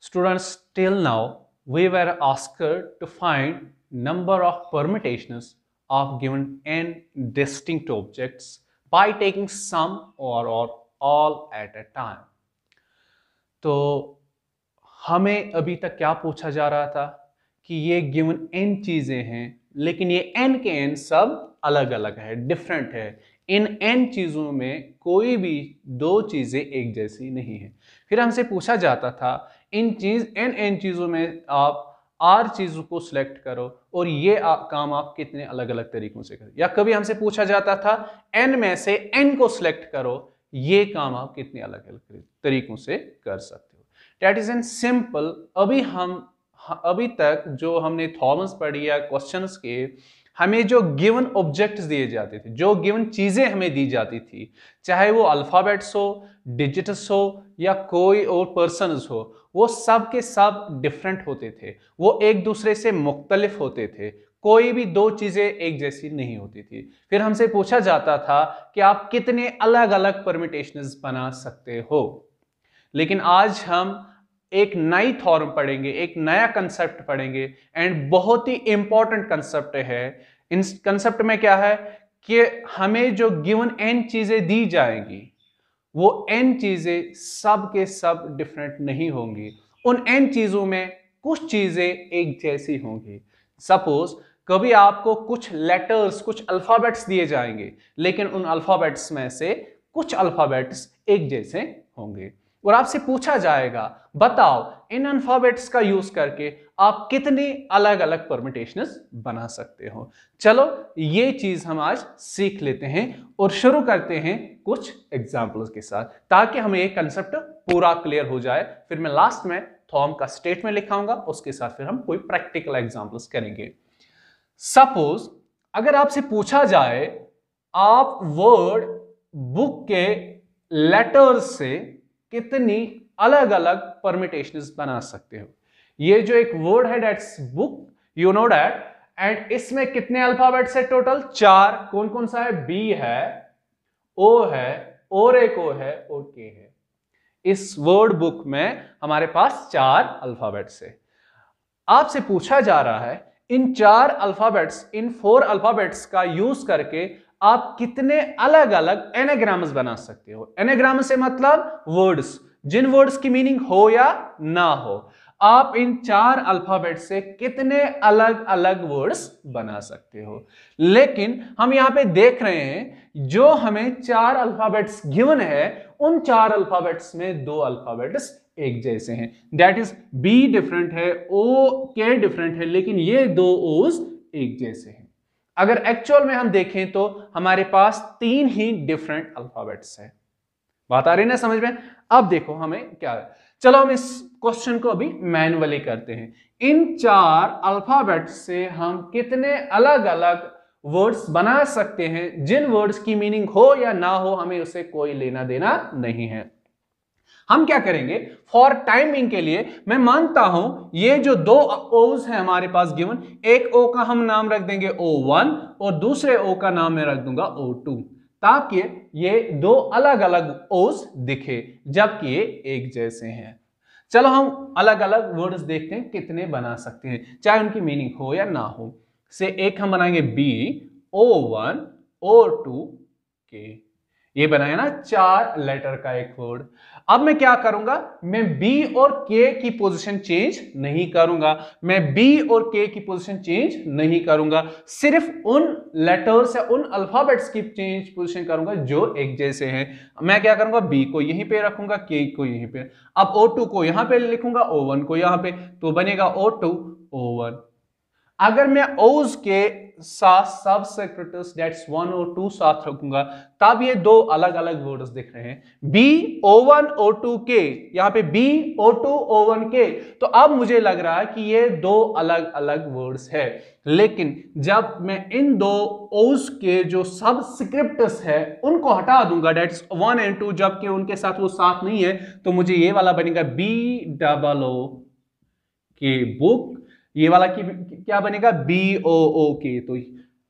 students till now we were asked to find number of permutations of given n distinct objects by taking some or, or all at a time. to hame abhi tak kya pucha ja raha tha ki ye given n cheeze hain lekin ye n ke n sab alag alag hai different hai इन एन चीज़ों में कोई भी दो चीज़ें एक जैसी नहीं है फिर हमसे पूछा जाता था इन चीज़ इन एन चीज़ों में आप आर चीज़ों को सिलेक्ट करो और ये आ, काम आप कितने अलग अलग तरीकों से करो या कभी हमसे पूछा जाता था एन में से एन को सिलेक्ट करो ये काम आप कितने अलग अलग तरीकों से कर सकते हो डैट इज एन सिंपल अभी हम अभी तक जो हमने थॉमस पढ़ी या क्वेश्चंस के हमें जो गिवन ऑब्जेक्ट्स दिए जाते थे जो गिवन चीज़ें हमें दी जाती थी चाहे वो अल्फ़ाबेट्स हो डिजिट्स हो या कोई और पर्सनस हो वो सब के सब डिफरेंट होते थे वो एक दूसरे से मुख्तलिफ होते थे कोई भी दो चीज़ें एक जैसी नहीं होती थी फिर हमसे पूछा जाता था कि आप कितने अलग अलग परमिटेशन बना सकते हो लेकिन आज हम एक नई थॉर्म पढ़ेंगे एक नया कंसेप्ट पढ़ेंगे एंड बहुत ही इंपॉर्टेंट कंसेप्ट है इन कंसेप्ट में क्या है कि हमें जो गिवन एन चीज़ें दी जाएंगी वो एन चीज़ें सब के सब डिफरेंट नहीं होंगी उन एन चीज़ों में कुछ चीज़ें एक जैसी होंगी सपोज कभी आपको कुछ लेटर्स कुछ अल्फ़ाबेट्स दिए जाएंगे लेकिन उन अल्फ़ाबेट्स में से कुछ अल्फ़ाबेट्स एक जैसे होंगे और आपसे पूछा जाएगा बताओ इन अल्फाबेट्स का यूज करके आप कितने अलग अलग परमिटेशन बना सकते हो चलो ये चीज हम आज सीख लेते हैं और शुरू करते हैं कुछ एग्जाम्पल्स के साथ ताकि हमें ये कंसेप्ट पूरा क्लियर हो जाए फिर मैं लास्ट में थॉम का स्टेटमेंट लिखाऊंगा उसके साथ फिर हम कोई प्रैक्टिकल एग्जाम्पल्स करेंगे सपोज अगर आपसे पूछा जाए आप वर्ड बुक के लेटर्स से कितनी अलग अलग परमिटेशन बना सकते हो ये जो एक वर्ड है that's book you know that and इसमें कितने अल्फाबेट्स है टोटल चार कौन कौन सा है बी है ओ है और एक ओ है ओ के है इस वर्ड बुक में हमारे पास चार अल्फाबेट्स है आपसे पूछा जा रहा है इन चार अल्फाबेट्स इन फोर अल्फाबेट्स का यूज करके आप कितने अलग अलग एनेग्राम्स बना सकते हो एनेग्राम से मतलब वर्ड्स जिन वर्ड्स की मीनिंग हो या ना हो आप इन चार अल्फाबेट से कितने अलग अलग वर्ड्स बना सकते हो लेकिन हम यहां पे देख रहे हैं जो हमें चार अल्फाबेट्स गिवन है उन चार अल्फाबेट्स में दो अल्फाबेट्स एक जैसे हैं दैट इज बी डिफरेंट है ओ के डिफरेंट है लेकिन ये दो ओज एक जैसे हैं अगर एक्चुअल में हम देखें तो हमारे पास तीन ही डिफरेंट अल्फाबेट्स हैं बात आ रही ना समझ में अब देखो हमें क्या है चलो हम इस क्वेश्चन को अभी मैनुअली करते हैं इन चार अल्फाबेट से हम कितने अलग अलग वर्ड्स बना सकते हैं जिन वर्ड्स की मीनिंग हो या ना हो हमें उसे कोई लेना देना नहीं है हम क्या करेंगे फॉर टाइमिंग के लिए मैं मानता हूं ये जो दो ओज है हमारे पास गिवन एक ओ का हम नाम रख देंगे ओ वन और दूसरे ओ का नाम मैं रख दूंगा ओ टू ताकि ये दो अलग अलग ओज दिखे जबकि ये एक जैसे हैं चलो हम अलग अलग वर्ड्स देखते हैं कितने बना सकते हैं चाहे उनकी मीनिंग हो या ना हो से एक हम बनाएंगे B O one O two के ये बनाया ना चार लेटर का एक वर्ड अब मैं क्या करूंगा मैं B और K की पोजीशन चेंज नहीं करूंगा मैं B और K की पोजीशन चेंज नहीं करूंगा सिर्फ उन लेटर्स या उन अल्फाबेट्स की चेंज पोजीशन करूंगा जो एक जैसे हैं मैं क्या करूंगा B को यहीं पे रखूंगा K को यहीं पे अब O2 को यहां पे लिखूंगा O1 को यहां पे तो बनेगा O2 O1 अगर मैं ओज के साथ सब सेक्रेटर्स डेट्स वन और टू साथ रखूंगा तब ये दो अलग अलग वर्ड्स दिख रहे हैं B O one O two के यहाँ पे B O two O one के तो अब मुझे लग रहा है कि ये दो अलग अलग वर्ड्स है लेकिन जब मैं इन दो ओज के जो सब सिक्रिप्टस है उनको हटा दूंगा डेट्स वन एंड टू जबकि उनके साथ वो साथ नहीं है तो मुझे ये वाला बनेगा बी डबल ओ के बुक ये वाला की क्या बनेगा बी ओ ओ के तो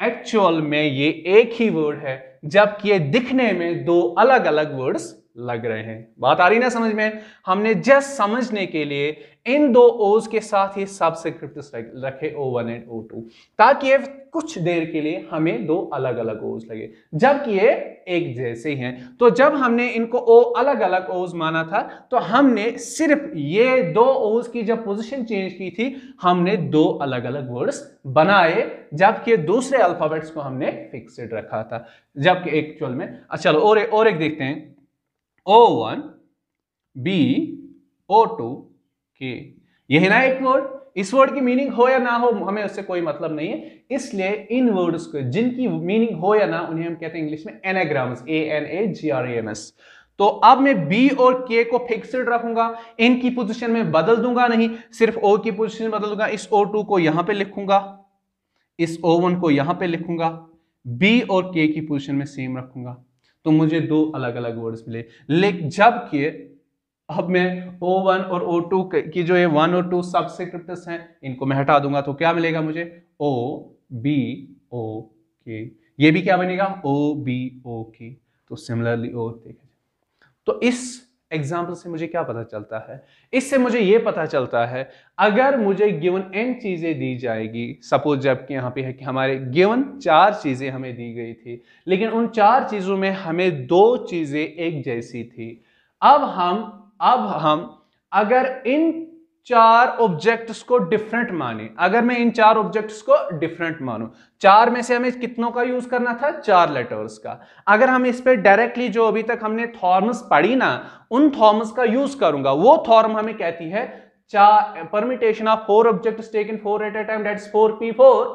एक्चुअल में ये एक ही वर्ड है जबकि ये दिखने में दो अलग अलग वर्ड्स लग रहे हैं बात आ रही ना समझ में हमने जस्ट समझने के लिए इन दो ओज के साथ ये सबस्क्रिप्ट रखे O one and O two ताकि ये कुछ देर के लिए हमें दो अलग अलग ओज लगे जबकि ये एक जैसे हैं तो जब हमने इनको ओ अलग अलग ओज माना था तो हमने सिर्फ ये दो ओज की जब पोजीशन चेंज की थी हमने दो अलग अलग वर्ड्स बनाए जबकि दूसरे अल्फाबेट्स को हमने फिक्सड रखा था जबकि एक्चुअल में अच्छा चलो और, और एक देखते हैं O one B O two कि यही ना एक वर्ड इस वर्ड की मीनिंग हो या ना हो हमें उससे कोई मतलब नहीं है इसलिए इन वर्ड्स को जिनकी मीनिंग हो या ना उन्हें हम कहते हैं इंग्लिश में anagrams A N A G R M S तो अब मैं बी और के को फिक्सड रखूंगा इनकी पोजिशन में बदल दूंगा नहीं सिर्फ ओ की पोजिशन बदल दूंगा इस ओ टू को यहां पर लिखूंगा इस ओ वन को यहां पर लिखूंगा बी और के की पोजिशन में सेम रखूंगा तो मुझे दो अलग अलग वर्ड्स मिले लेकिन जबकि अब मैं O1 और O2 की जो ये वन और टू सबसेक्रिप्टस हैं इनको मैं हटा दूंगा तो क्या मिलेगा मुझे O B O K ये भी क्या बनेगा O B O K तो सिमिलरली O तो इस एग्जाम्पल से मुझे क्या पता चलता है इससे मुझे ये पता चलता है अगर मुझे गिवन एन चीज़ें दी जाएगी सपोज जबकि यहाँ पे है कि हमारे गिवन चार चीज़ें हमें दी गई थी लेकिन उन चार चीज़ों में हमें दो चीज़ें एक जैसी थी अब हम अब हम अगर इन चार ऑब्जेक्ट्स को डिफरेंट माने अगर मैं इन चार ऑब्जेक्ट्स को डिफरेंट मानू चार में से हमें कितनों का यूज करना था चार लेटर्स का अगर हम इस पे डायरेक्टली जो अभी तक हमने थॉर्म्स पढ़ी ना उन थॉर्म्स का यूज करूंगा वो थॉर्म हमें कहती है चार permutation of four object taken four at a time that four P four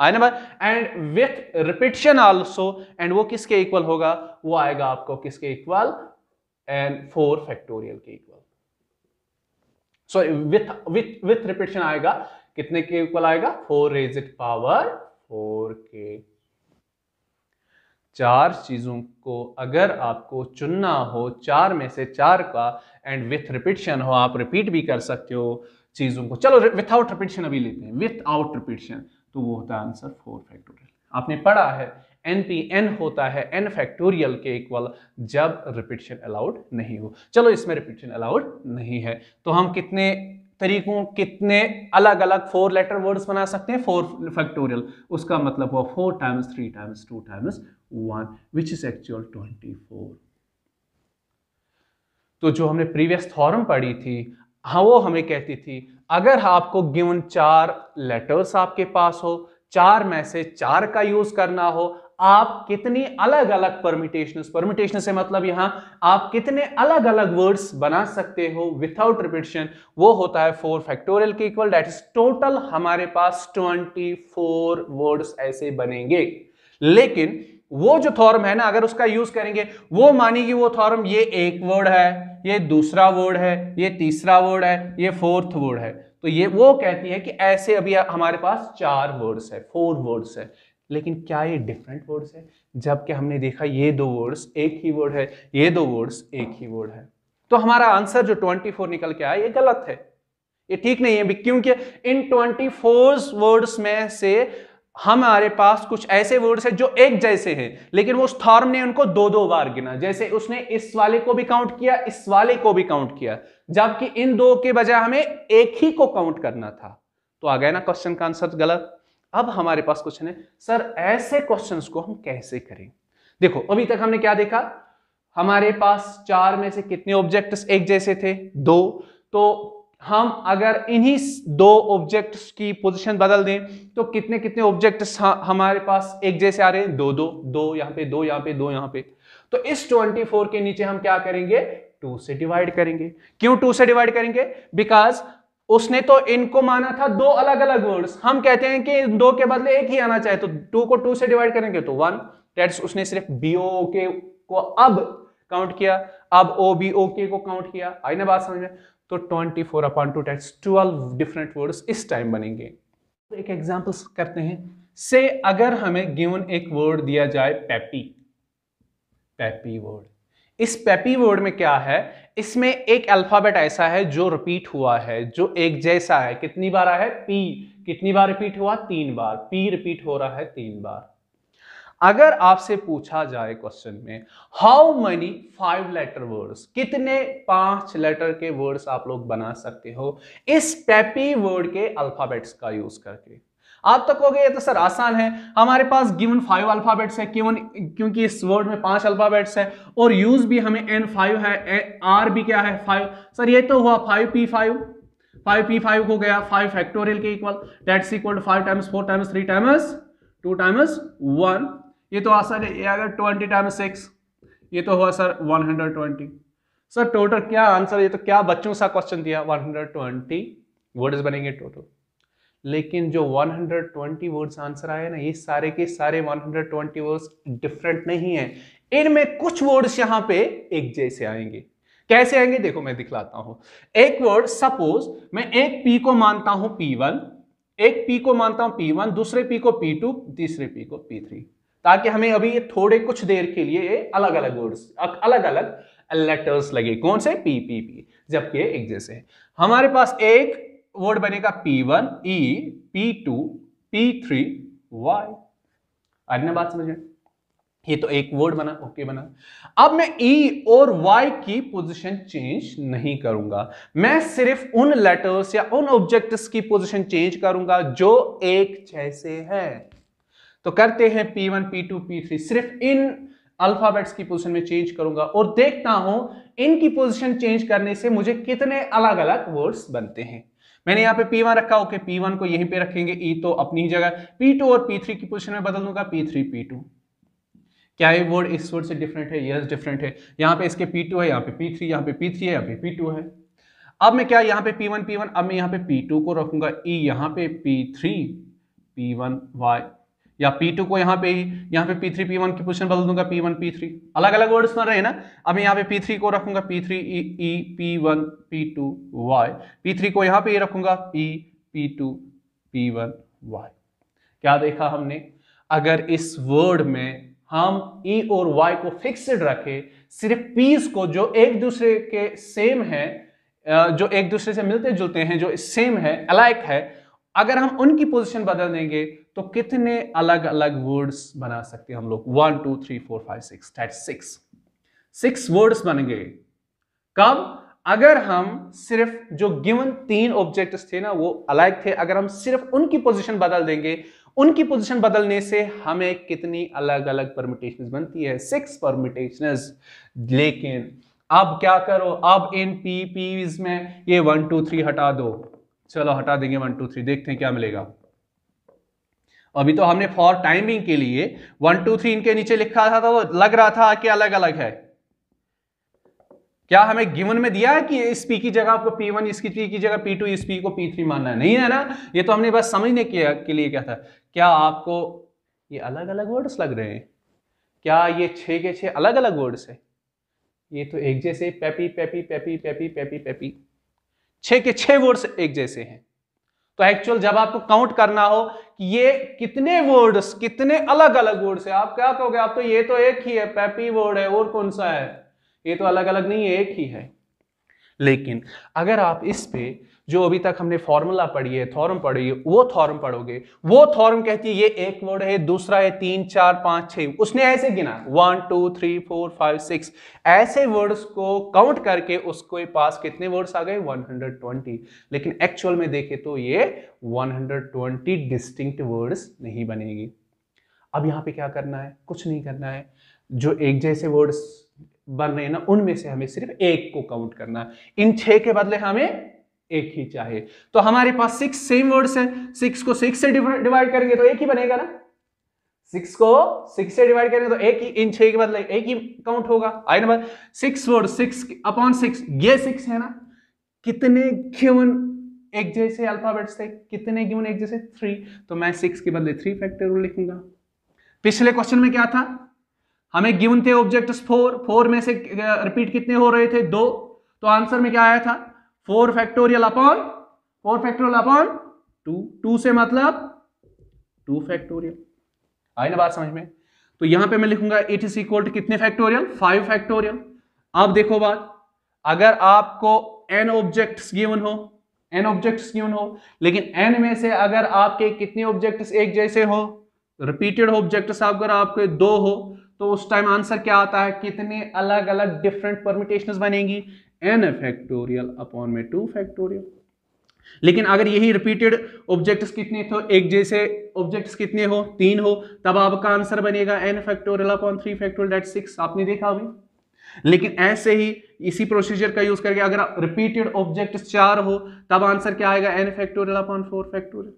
I number and with repetition also and वो किसके इक्वल होगा वो आएगा आपको किसके इक्वल एंड फोर फैक्टोरियल के equal so with with with repetition आएगा कितने के इक्वल आएगा four raise it power four के चार चीजों को अगर आपको चुनना हो चार में से चार का एंड विथ रिपीटेशन हो आप रिपीट भी कर सकते हो चीजों को चलो विथआउट रिपीटेशन अभी लेते हैं विथ आउट रिपीटेशन तो वो होता है आंसर फोर फैक्टोरियल आपने पढ़ा है एन पी एन होता है एन फैक्टोरियल के इक्वल जब रिपीटेशन अलाउड नहीं हो चलो इसमें रिपीटेशन अलाउड नहीं है तो हम कितने तरीकों कितने अलग अलग फोर लेटर वर्ड्स बना सकते हैं फोर फैक्टोरियल उसका मतलब हुआ four times three times two times one which is actual twenty four तो जो हमने प्रीवियस थॉरम पढ़ी थी हाँ वो हमें कहती थी अगर आपको गिवन चार लेटर्स आपके पास हो चार में से चार का यूज करना हो आप कितनी अलग अलग परमिटेशन परमिटेशन से मतलब यहां आप कितने अलग अलग वर्ड्स बना सकते हो विथाउट रिपीटेशन वो होता है फोर फैक्टोरियल के इक्वल डेट इज टोटल हमारे पास ट्वेंटी फोर वर्ड्स ऐसे बनेंगे लेकिन वो जो थॉर्म है ना अगर उसका यूज करेंगे वो मानेगी वो थॉर्म ये एक वर्ड है ये दूसरा वर्ड है ये तीसरा वर्ड है ये फोर्थ वर्ड है तो ये वो कहती है कि ऐसे अभी हमारे पास चार वर्ड्स है फोर वर्ड्स है लेकिन क्या ये डिफरेंट वर्ड्स है जबकि हमने देखा ये दो वर्ड्स एक ही वर्ड है ये दो वर्ड्स एक ही वर्ड है तो हमारा आंसर जो 24 निकल के आया ये गलत है ये ठीक नहीं है क्योंकि इन 24 वर्ड्स में से हमारे पास कुछ ऐसे वर्ड्स हैं जो एक जैसे हैं लेकिन वो थॉर्म ने उनको दो दो बार गिना जैसे उसने इस वाले को भी काउंट किया इस वाले को भी काउंट किया जबकि इन दो के बजाय हमें एक ही को काउंट करना था तो आ गया ना क्वेश्चन का आंसर गलत अब हमारे पास क्वेश्चन है सर ऐसे क्वेश्चन को हम कैसे करें देखो अभी तक हमने क्या देखा हमारे पास चार में से कितने ऑब्जेक्ट एक जैसे थे दो तो हम अगर इन्हीं दो ऑब्जेक्ट्स की पोजीशन बदल दें तो कितने कितने ऑब्जेक्ट्स हमारे पास एक जैसे आ रहे हैं दो दो दो यहां पे दो यहां पे दो यहां पे तो इस 24 के नीचे हम क्या करेंगे टू से डिवाइड करेंगे क्यों टू से डिवाइड करेंगे बिकॉज उसने तो इनको माना था दो अलग अलग वर्ड्स हम कहते हैं कि दो के बदले एक ही आना चाहे तो टू को टू से डिवाइड करेंगे तो वन डेट्स उसने सिर्फ बी ओ के को अब काउंट किया अब ओ बी ओ के को काउंट किया आई ना बात समझ में तो twenty four upon two that's twelve different words इस टाइम बनेंगे तो एक एग्जाम्पल करते हैं से अगर हमें गिवन एक वर्ड दिया जाए पैपी पैपी वर्ड इस पेपी वर्ड में क्या है इसमें एक अल्फाबेट ऐसा है जो रिपीट हुआ है जो एक जैसा है कितनी बार आया है पी कितनी बार रिपीट हुआ तीन बार पी रिपीट हो रहा है तीन बार अगर आपसे पूछा जाए क्वेश्चन में how many five letter words कितने पांच लेटर के वर्ड्स आप लोग बना सकते हो इस पेपी वर्ड के अल्फाबेट्स का यूज करके आप तक हो गए तो सर आसान है हमारे पास गिवन फाइव अल्फाबेट्स है केवन क्योंकि इस वर्ड में पांच अल्फाबेट्स है और यूज भी हमें एन फाइव है आर भी क्या है फाइव सर ये तो हुआ five P five five P five हो गया फाइव फैक्टोरियल के equal that's equal to five times four times three times two times one ये तो आसान है ये अगर ट्वेंटी टाइम्स सिक्स ये तो हुआ sir one hundred twenty sir total क्या आंसर ये तो क्या बच्चों सा क्वेश्चन दिया वन हंड्रेड ट्वेंटी वर्ड्स बनेंगे टोटल लेकिन जो 120 वर्ड्स आंसर आए ना ये सारे के सारे 120 वर्ड्स डिफरेंट नहीं है इनमें कुछ वर्ड्स यहां पे एक जैसे आएंगे कैसे आएंगे देखो मैं दिखलाता हूं एक वर्ड सपोज मैं एक पी को मानता हूं पी वन एक पी को मानता हूं पी वन दूसरे पी को पी टू तीसरे पी को पी थ्री ताकि हमें अभी ये थोड़े कुछ देर के लिए अलग अलग वर्ड्स अलग अलग लेटर्स लगे कौन से पी पी पी जबकि एक जैसे हमारे पास एक वर्ड बनेगा P one E P two P three Y अन्य बात समझे ये तो एक वर्ड बना ओके बना अब मैं e और Y की पोजीशन चेंज नहीं करूंगा मैं सिर्फ उन लेटर्स या उन ऑब्जेक्ट्स की पोजीशन चेंज करूंगा जो एक जैसे हैं तो करते हैं P1, P2, P3 सिर्फ इन अल्फाबेट्स की पोजीशन में चेंज करूंगा और देखता हूं इनकी पोजीशन चेंज करने से मुझे कितने अलग अलग वर्ड्स बनते हैं मैंने हाँ। यहाँ पे P1 रखा ओके पी को यहीं पे रखेंगे ई e तो अपनी ही जगह पी टू और पी थ्री की पोजिशन में बदल दूंगा पी थ्री पी टू क्या ये वर्ड इस वर्ड से डिफरेंट है यस डिफरेंट है यहाँ पे इसके पी टू है यहाँ पे पी थ्री यहाँ पे पी थ्री है यहाँ पे पी टू है अब मैं क्या यहाँ पे पी वन पी वन अब मैं यहाँ पे पी टू को रखूंगा ई e यहाँ पे P three P one Y या P2 को यहाँ पे ही यहाँ पे P3 P1 की पोजिशन बदल दूंगा P1 P3 अलग अलग वर्ड्स बन रहे ना अब यहाँ पे P3 को रखूंगा P3 E E P1 P2 Y P3 को यहाँ पे ही रखूंगा E P2 P1 Y क्या देखा हमने अगर इस वर्ड में हम E और Y को फिक्सड रखे सिर्फ P's को जो एक दूसरे के सेम है जो एक दूसरे से मिलते जुलते हैं जो सेम है अलाइक है अगर हम उनकी पोजीशन बदल देंगे तो कितने अलग अलग वर्ड्स बना सकते हैं हम लोग one two three four five six that six six words बन गए कब अगर हम सिर्फ जो गिवन तीन ऑब्जेक्ट्स थे ना वो अलग थे अगर हम सिर्फ उनकी पोजीशन बदल देंगे उनकी पोजीशन बदलने से हमें कितनी अलग अलग परमिटेशन बनती है सिक्स परमिटेशन लेकिन अब क्या करो अब इन पी पीज में ये वन टू थ्री हटा दो चलो हटा देंगे वन टू थ्री देखते हैं क्या मिलेगा अभी तो हमने फॉर टाइमिंग के लिए वन टू थ्री इनके नीचे लिखा था तो लग रहा था कि अलग अलग है क्या हमें गिवन में दिया है कि इस पी की जगह आपको पी वन इसकी पी की जगह पी टू इस पी को पी थ्री मानना है नहीं है ना ये तो हमने बस समझने के, के लिए क्या था क्या आपको ये अलग अलग वर्ड्स लग रहे हैं क्या ये छह के छह अलग अलग वर्ड्स है ये तो एक जैसे पेपी पेपी पेपी पेपी पेपी पेपी छः के छः वर्ड्स एक जैसे हैं तो एक्चुअल जब आपको काउंट करना हो कि ये कितने वर्ड्स कितने अलग अलग वर्ड्स है आप क्या कहोगे आप तो ये तो एक ही है पैपी वर्ड है और कौन सा है ये तो अलग अलग नहीं है एक ही है लेकिन अगर आप इस पे जो अभी तक हमने फॉर्मूला पढ़ी है थॉरम पढ़ी है वो थॉरम पढ़ोगे वो थॉरम कहती है ये एक वर्ड है दूसरा है तीन चार पांच छह उसने ऐसे गिना one two three four five six ऐसे वर्ड्स को काउंट करके उसके पास कितने वर्ड्स आ गए 120 लेकिन एक्चुअल में देखे तो ये 120 डिस्टिंक्ट वर्ड्स नहीं बनेगी अब यहां पर क्या करना है कुछ नहीं करना है जो एक जैसे वर्ड्स बन रहे हैं ना उनमें से हमें सिर्फ एक को काउंट करना है इन छह के बदले हमें एक ही चाहिए तो हमारे पास सिक्स सेम वर्ड्स है सिक्स को सिक्स से डिवाइड करेंगे तो एक ही बनेगा ना सिक्स को सिक्स से डिवाइड करेंगे तो एक ही इन छह के बदले एक ही काउंट होगा I number six word six upon six ये सिक्स है ना कितने क्यों एक जैसे अल्फाबेट्स थे कितने गिवन एक जैसे थ्री तो मैं सिक्स के बदले थ्री फैक्टर लिखूंगा पिछले क्वेश्चन में क्या था हमें गिवन थे ऑब्जेक्ट्स फोर फोर में से रिपीट कितने हो रहे थे दो तो आंसर में क्या आया था four factorial upon four factorial upon two two से मतलब टू फैक्टोरियल आई ना बात समझ में तो यहां पे मैं लिखूंगा इट इज इक्वल टू कितने फैक्टोरियल फाइव फैक्टोरियल आप देखो बात अगर आपको एन ऑब्जेक्ट्स गिवन हो एन ऑब्जेक्ट्स गिवन हो लेकिन एन में से अगर आपके कितने ऑब्जेक्ट्स एक जैसे हो रिपीटेड ऑब्जेक्ट्स अगर आपके दो हो तो उस टाइम आंसर क्या आता है कितने अलग अलग डिफरेंट परमिटेशन बनेंगी एन फैक्टोरियल अपॉन में टू फैक्टोरियल लेकिन अगर यही रिपीटेड ऑब्जेक्ट्स कितने तो एक जैसे ऑब्जेक्ट्स कितने हो तीन हो तब आपका आंसर बनेगा N factorial upon three factorial that six आपने देखा अभी लेकिन ऐसे ही इसी प्रोसीजर का यूज करके अगर रिपीटेड ऑब्जेक्ट्स चार हो तब आंसर क्या आएगा N factorial upon four factorial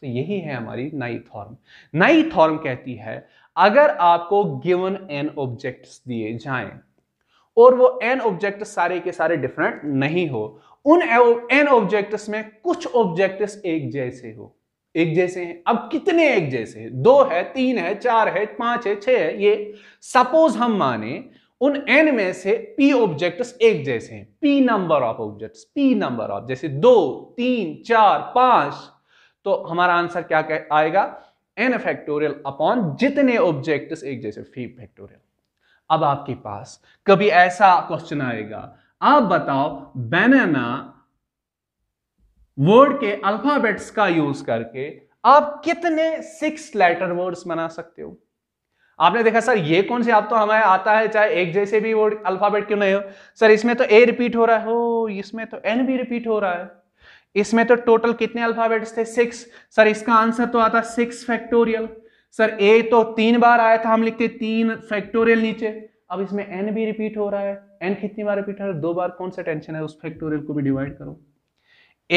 तो यही है हमारी नई थॉर्म नई थॉर्म कहती है अगर आपको गिवन एन ऑब्जेक्ट्स दिए जाएं और वो एन ऑब्जेक्ट सारे के सारे डिफरेंट नहीं हो उन एन ऑब्जेक्ट्स में कुछ ऑब्जेक्ट्स एक जैसे हो एक जैसे हैं अब कितने एक जैसे हैं दो है तीन है चार है पांच है छह है ये सपोज हम माने उन एन में से पी ऑब्जेक्ट्स एक जैसे हैं P number of objects P number of जैसे दो तीन चार पांच तो हमारा आंसर क्या आएगा एन फैक्टोरियल अपॉन जितने ऑब्जेक्ट्स एक जैसे फी फैक्टोरियल अब आपके पास कभी ऐसा क्वेश्चन आएगा आप बताओ बैनाना वर्ड के अल्फाबेट्स का यूज करके आप कितने सिक्स लेटर वर्ड्स बना सकते हो आपने देखा सर ये कौन से आप तो हमें आता है चाहे एक जैसे भी वर्ड अल्फाबेट क्यों नहीं हो सर इसमें तो ए रिपीट हो रहा है हो इसमें तो एन भी रिपीट हो रहा है इसमें तो टोटल कितने अल्फाबेट्स थे सिक्स सर इसका आंसर तो आता सिक्स फैक्टोरियल सर ए तो तीन बार आया था हम लिखते तीन फैक्टोरियल नीचे अब इसमें एन भी रिपीट हो रहा है एन कितनी बार रिपीट हो रहा है दो बार कौन सा टेंशन है उस फैक्टोरियल को भी डिवाइड करो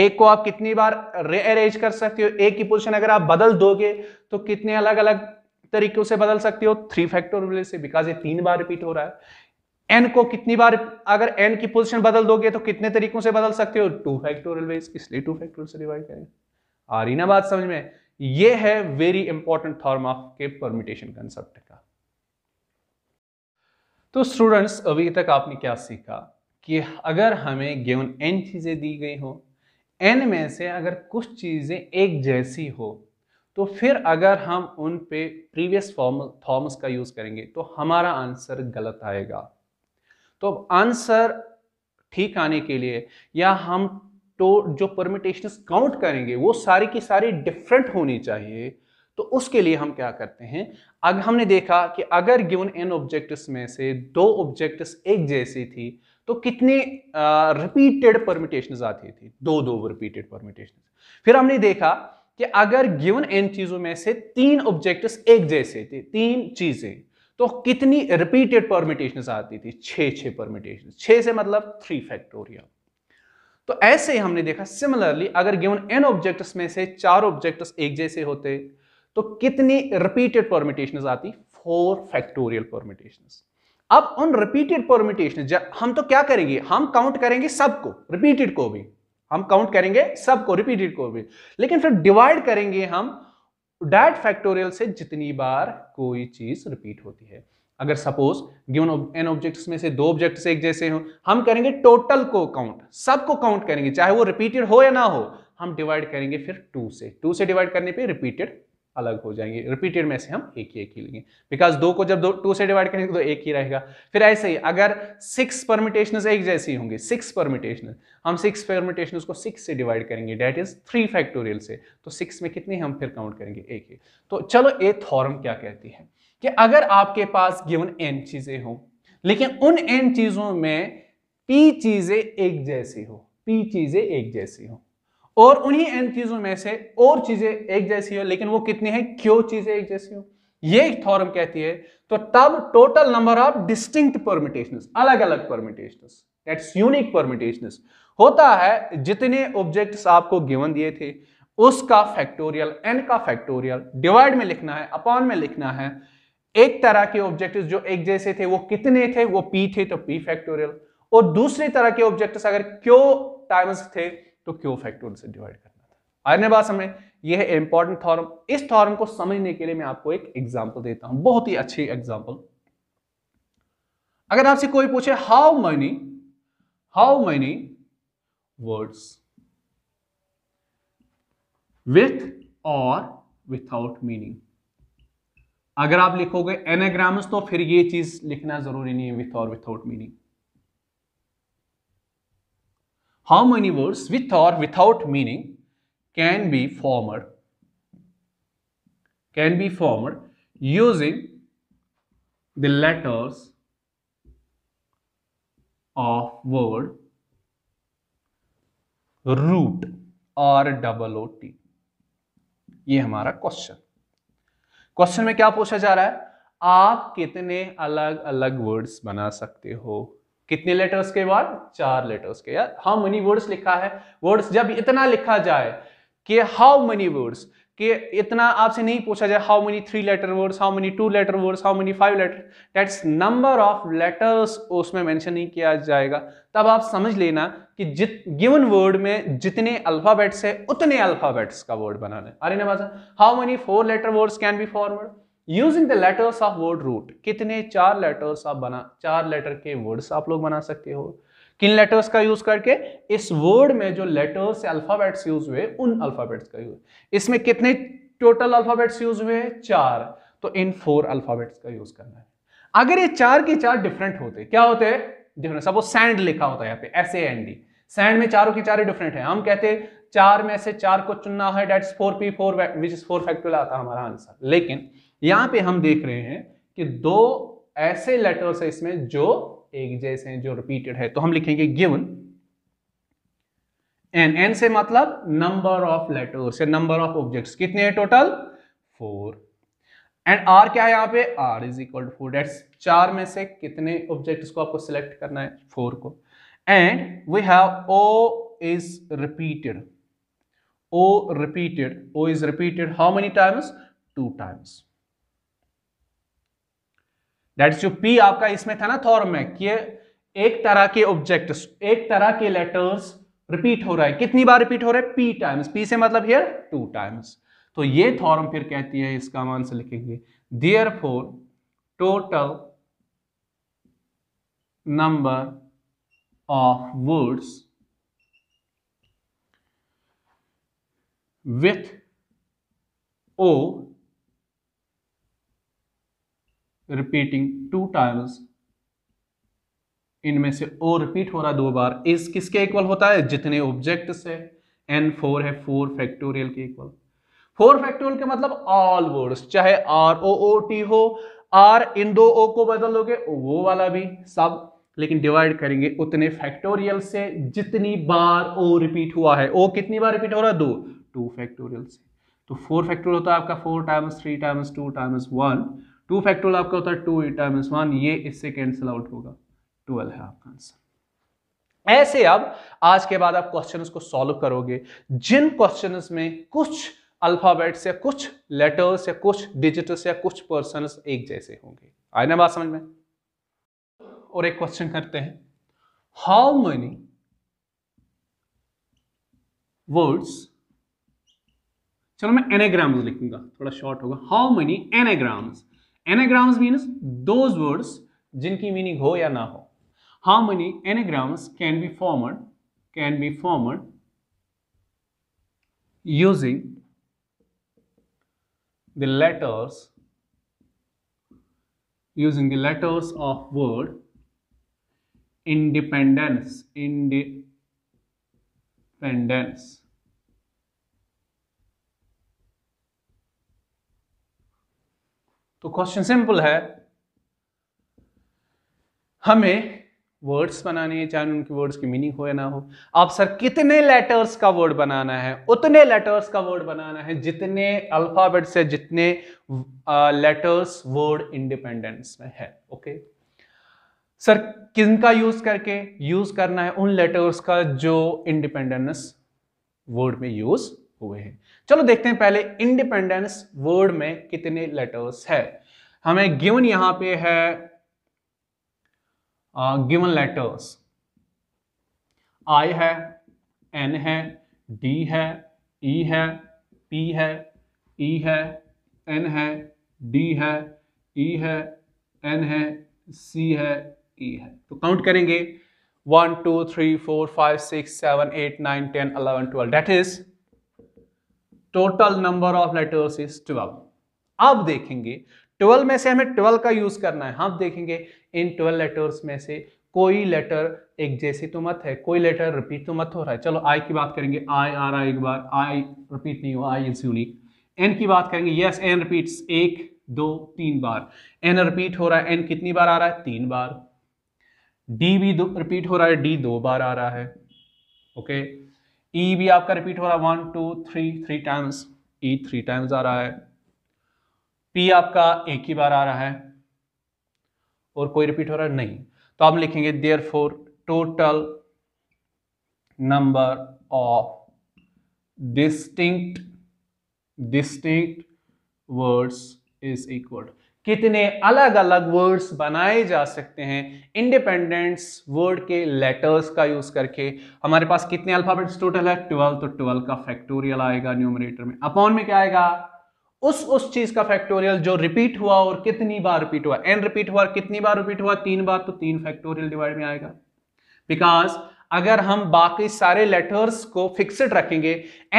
ए को आप कितनी बार रेअरेंज कर सकते हो ए की पोजिशन अगर आप बदल दोगे तो कितने अलग अलग तरीकों से बदल सकते हो थ्री फैक्टोरियल से बिकॉज ये तीन बार रिपीट हो रहा है एन को कितनी बार अगर एन की पोजिशन बदल दोगे तो कितने तरीकों से बदल सकते हो टू फैक्टोरियल इसलिए टू फैक्टोरियल से डिवाइड करें आ रही ना बात समझ में ये है वेरी इंपॉर्टेंट थॉर्म ऑफ के परमिटेशन कंसेप्ट का तो स्टूडेंट्स अभी तक आपने क्या सीखा कि अगर हमें गेवन एन चीज़ें दी गई हो एन में से अगर कुछ चीज़ें एक जैसी हो तो फिर अगर हम उन पे प्रीवियस फॉर्म थॉर्म्स का यूज़ करेंगे तो हमारा आंसर गलत आएगा तो आंसर ठीक आने के लिए या हम तो जो परमिटेशन काउंट करेंगे वो सारी की सारी डिफरेंट होनी चाहिए तो उसके लिए हम क्या करते हैं अगर हमने देखा कि अगर गिवन एन ऑब्जेक्ट्स में से दो ऑब्जेक्ट्स एक जैसी थी तो कितने रिपीटेड परमिटेशन आती थी दो दो रिपीटेड परमिटेशन फिर हमने देखा कि अगर गिवन एन चीज़ों में से तीन ऑब्जेक्ट्स एक जैसे थे तीन चीज़ें तो कितनी रिपीटेड परमिटेशन आती थी छः छे परमिटेशन छः से मतलब थ्री फैक्टोरियल तो ऐसे ही हमने देखा सिमिलरली अगर गिवन एन ऑब्जेक्ट्स में से चार ऑब्जेक्ट्स एक जैसे होते तो कितनी रिपीटेड परमिटेशन आती फोर फैक्टोरियल परमिटेशन अब उन रिपीटेड परमिटेशन हम तो क्या करेंगे हम काउंट करेंगे सबको रिपीटेड को भी हम काउंट करेंगे सबको रिपीटेड को भी लेकिन फिर डिवाइड करेंगे हम डैट फैक्टोरियल से जितनी बार कोई चीज रिपीट होती है अगर सपोज गिवन एन ऑब्जेक्ट्स में से दो ऑब्जेक्ट्स एक जैसे हो हम करेंगे टोटल को काउंट सबको काउंट करेंगे चाहे वो रिपीटेड हो या ना हो हम डिवाइड करेंगे फिर टू से टू से डिवाइड करने पे रिपीटेड अलग हो जाएंगे रिपीटेड में से हम एक ही एक ही लेंगे बिकॉज दो को जब दो टू से डिवाइड करेंगे तो एक ही रहेगा फिर ऐसे ही अगर सिक्स परमिटेशन एक जैसी होंगे सिक्स परमिटेशन हम सिक्स परमिटेशन को सिक्स से डिवाइड करेंगे डैट इज थ्री फैक्टोरियल से तो सिक्स में कितने हम फिर काउंट करेंगे एक ही तो चलो ए थॉरम क्या कहती है कि अगर आपके पास गिवन एन चीजें हो लेकिन उन एन चीजों में पी चीजें एक जैसी हो पी चीजें एक जैसी हो और उन्हीं एन चीजों में से और चीजें एक जैसी हो लेकिन वो कितनी है क्यों चीजें एक जैसी हो ये थॉरम कहती है तो तब total number of distinct permutation अलग अलग परमिटेशन दैट्स यूनिक परमिटेशन होता है जितने ऑब्जेक्ट्स आपको गिवन दिए थे उसका फैक्टोरियल एन का फैक्टोरियल डिवाइड में लिखना है अपॉन में लिखना है एक तरह के ऑब्जेक्ट जो एक जैसे थे वो कितने थे वो पी थे तो पी फैक्टोरियल और दूसरी तरह के ऑब्जेक्ट अगर क्यों टाइम्स थे तो क्यों फैक्टोरियल से डिवाइड करना था आने बात समय यह है इंपॉर्टेंट थॉरम इस थॉरम को समझने के लिए मैं आपको एक एग्जाम्पल देता हूं बहुत ही अच्छी एग्जाम्पल अगर आपसे कोई पूछे how many how many words with और विथआउट मीनिंग अगर आप लिखोगे एनाग्राम्स तो फिर ये चीज लिखना जरूरी नहीं है विथ और without meaning how many words with और without meaning can be formed can be formed using the letters of word root और डबल ओ टी ये हमारा क्वेश्चन क्वेश्चन में क्या पूछा जा रहा है आप कितने अलग अलग वर्ड्स बना सकते हो कितने लेटर्स के बाद चार लेटर्स के यार हाउ मनी वर्ड्स लिखा है वर्ड्स जब इतना लिखा जाए कि हाउ मनी वर्ड्स कि इतना आपसे नहीं पूछा जाए how many three letter words how many two letter words how many five letter that's number of letters उसमें मेंशन नहीं किया जाएगा तब आप समझ लेना कि जित गिवन वर्ड में जितने अल्फाबेट्स है उतने अल्फाबेट्स का वर्ड बनाना है अरे नवाजा how many four letter words can be forward using the letters of word root कितने चार लेटर्स आप बना चार लेटर के वर्ड्स आप लोग बना सकते हो किन लेटर्स का यूज करके इस वर्ड में जो लेटर्स अल्फाबेट्स यूज हुए उन अल्फाबेट्स का यूज इसमें कितने टोटल अल्फाबेट्स यूज हुए चार तो इन फोर अल्फाबेट्स का यूज करना है अगर ये चार के चार डिफरेंट होते क्या होते हैं डिफरेंट सपोज सैंड लिखा होता है यहाँ पे S A N D sand में चारों की चारे डिफरेंट है हम कहते चार में से चार को चुनना है that's four P four which is four factorial आता हमारा आंसर लेकिन यहाँ पे हम देख रहे हैं कि दो ऐसे लेटर्स है इसमें जो एक जैसे हैं जो रिपीटेड है तो हम लिखेंगे गिवन एन एन से मतलब नंबर ऑफ लेटर्स या नंबर ऑफ ऑब्जेक्ट्स कितने हैं टोटल फोर एंड आर क्या है यहाँ पे R is equal to four that's चार में से कितने ऑब्जेक्ट्स को आपको सिलेक्ट करना है फोर को and we have O is repeated. O repeated. O is repeated how many times? Two times. That's जो P आपका इसमें था ना थॉर में कि एक तरह के ऑब्जेक्ट एक तरह के लेटर्स रिपीट हो रहा है कितनी बार रिपीट हो रहा है P टाइम्स P से मतलब हियर टू टाइम्स तो ये थॉरम फिर कहती है इसका हम आंसर लिखेंगे therefore total number of words with O repeating two times इनमें से ओ रिपीट हो रहा दो बार इस किसके इक्वल होता है जितने ऑब्जेक्ट से एन फोर है फोर फैक्टोरियल के इक्वल फोर फैक्टोरियल के मतलब ऑल वर्ड्स चाहे आर ओ ओ टी हो आर इन दो ओ को बदल लोगे वो वाला भी सब लेकिन डिवाइड करेंगे उतने फैक्टोरियल से जितनी बार ओ रिपीट हुआ है ओ कितनी बार रिपीट हो रहा है दो टू फैक्टोरियल से तो फोर फैक्टोरियल होता है आपका four times three times two times one two factorial आपका होता है टू टाइम्स वन ये इससे कैंसिल आउट होगा ट्वेल्व है आपका आंसर ऐसे अब आज के बाद आप क्वेश्चन को सॉल्व करोगे जिन क्वेश्चन में कुछ अल्फाबेट्स या कुछ लेटर्स या कुछ डिजिटल्स या कुछ पर्सनस एक जैसे होंगे आए ना बात समझ में और एक क्वेश्चन करते हैं हाउ मनी वर्ड्स चलो मैं एनेग्राम लिखूंगा थोड़ा शॉर्ट होगा how many anagrams anagrams means those words जिनकी मीनिंग हो या ना हो how many anagrams can be formed can be formed using the letters using the letters of word independence independence तो क्वेश्चन सिंपल है हमें वर्ड्स बनाने हैं चाहे उनके वर्ड्स की मीनिंग हो या ना हो आप सर कितने लेटर्स का वर्ड बनाना है उतने लेटर्स का वर्ड बनाना है जितने अल्फाबेट से जितने लेटर्स वर्ड इंडिपेंडेंस में है ओके okay? सर किन का यूज करके यूज करना है उन लेटर्स का जो इंडिपेंडेंस वर्ड में यूज हुए हैं चलो देखते हैं पहले इंडिपेंडेंस वर्ड में कितने लेटर्स है हमें गिवन यहां पे है गिवन लेटर्स आई है एन है डी है ई e है पी है ई e है एन है डी है ई e है एन है सी है ई e है तो काउंट करेंगे one two three four five six seven eight nine ten eleven twelve that is total number of letters is twelve अब देखेंगे ट्वेल्व में से हमें ट्वेल्व का यूज करना है हम देखेंगे इन ट्वेल्व लेटर्स में से कोई लेटर एक जैसी तो मत है कोई लेटर रिपीट तो मत हो रहा है चलो आई की बात करेंगे आई आ रहा है एक बार आई रिपीट नहीं हुआ आई इज यूनिक एन की बात करेंगे यस एन रिपीट एक दो तीन बार एन रिपीट हो रहा है एन कितनी बार आ रहा है तीन बार डी भी दो रिपीट हो रहा है डी दो बार आ रहा है ओके ई e भी आपका रिपीट हो रहा है one two three three times E three times आ रहा है पी आपका एक ही बार आ रहा है और कोई रिपीट हो रहा है नहीं तो आप लिखेंगे therefore total number of distinct distinct words is equal कितने अलग अलग वर्ड्स बनाए जा सकते हैं इंडिपेंडेंस वर्ड के लेटर्स का यूज करके हमारे पास कितने अल्फाबेट्स टोटल है ट्वेल्व तो ट्वेल्व का फैक्टोरियल आएगा न्यूमरेटर में अपॉन में क्या आएगा उस उस चीज का फैक्टोरियल जो रिपीट हुआ और कितनी बार रिपीट हुआ एन रिपीट हुआ कितनी बार रिपीट हुआ तीन बार तो तीन फैक्टोरियल डिवाइड में आएगा बिकॉज अगर हम बाकी सारे लेटर्स को फिक्सड रखेंगे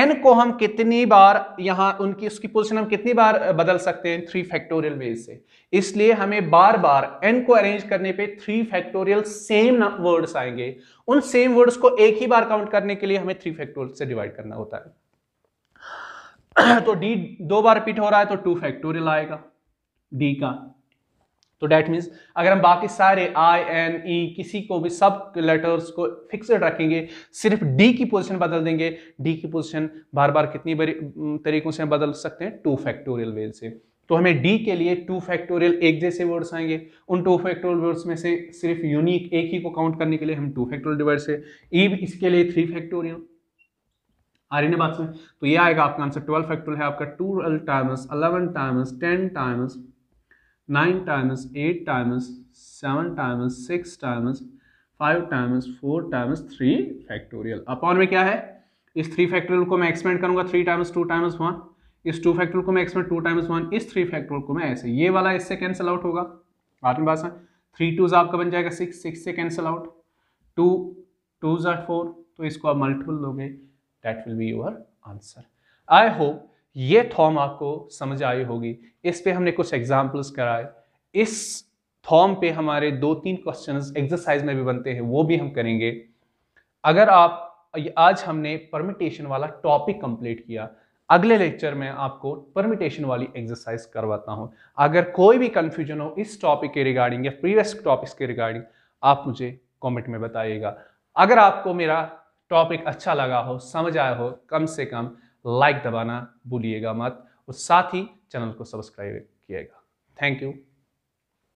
एन को हम कितनी बार यहाँ उनकी उसकी पोजिशन हम कितनी बार बदल सकते हैं थ्री फैक्टोरियल वे से इसलिए हमें बार बार एन को अरेंज करने पे थ्री फैक्टोरियल सेम वर्ड्स आएंगे उन सेम वर्ड्स को एक ही बार काउंट करने के लिए हमें थ्री फैक्टोरियल से डिवाइड करना होता है तो डी दो बार रिपीट हो रहा है तो टू फैक्टोरियल आएगा डी का तो डैट मीन्स अगर हम बाकी सारे आई एन ई किसी को भी सब लेटर्स को फिक्सड रखेंगे सिर्फ डी की पोजीशन बदल देंगे डी की पोजीशन बार बार कितनी बड़ी तरीकों से हम बदल सकते हैं टू फैक्टोरियल वे से तो हमें डी के लिए टू फैक्टोरियल एक जैसे वर्ड्स आएंगे उन टू फैक्टोरियल वर्ड्स में से सिर्फ यूनिक एक ही को काउंट करने के लिए हम टू फैक्टोरियल डिवाइड से ई e इसके लिए थ्री फैक्टोरियल आ रही ना बात में तो ये आएगा आपका आंसर ट्वेल्व फैक्टोरियल है आपका two times eleven times ten times nine times eight times seven times six times five times four times three factorial upon में क्या है इस थ्री फैक्टोरियल को मैं एक्सपेंड करूंगा three times two times one इस टू फैक्टोरियल को मैं एक्सपेंड टू टाइम्स वन इस थ्री फैक्टोरियल को मैं ऐसे ये वाला इससे कैंसिल आउट होगा में बात है थ्री टूज आपका बन जाएगा सिक्स सिक्स से cancel out two twos are four तो इसको आप मल्टीपल लोगे that will be your answer I hope ये थॉम आपको समझ आई होगी इस पे हमने कुछ एग्जाम्पल्स कराए इस थॉम पे हमारे दो तीन क्वेश्चंस एक्सरसाइज में भी बनते हैं वो भी हम करेंगे अगर आप आज हमने परमिटेशन वाला टॉपिक कंप्लीट किया अगले लेक्चर में आपको परमिटेशन वाली एक्सरसाइज करवाता हूं अगर कोई भी कंफ्यूजन हो इस टॉपिक के रिगार्डिंग या प्रीवियस टॉपिक्स के रिगार्डिंग आप मुझे कॉमेंट में बताइएगा अगर आपको मेरा टॉपिक अच्छा लगा हो समझ आया हो कम से कम लाइक दबाना भूलिएगा मत और साथ ही चैनल को सब्सक्राइब किएगा थैंक यू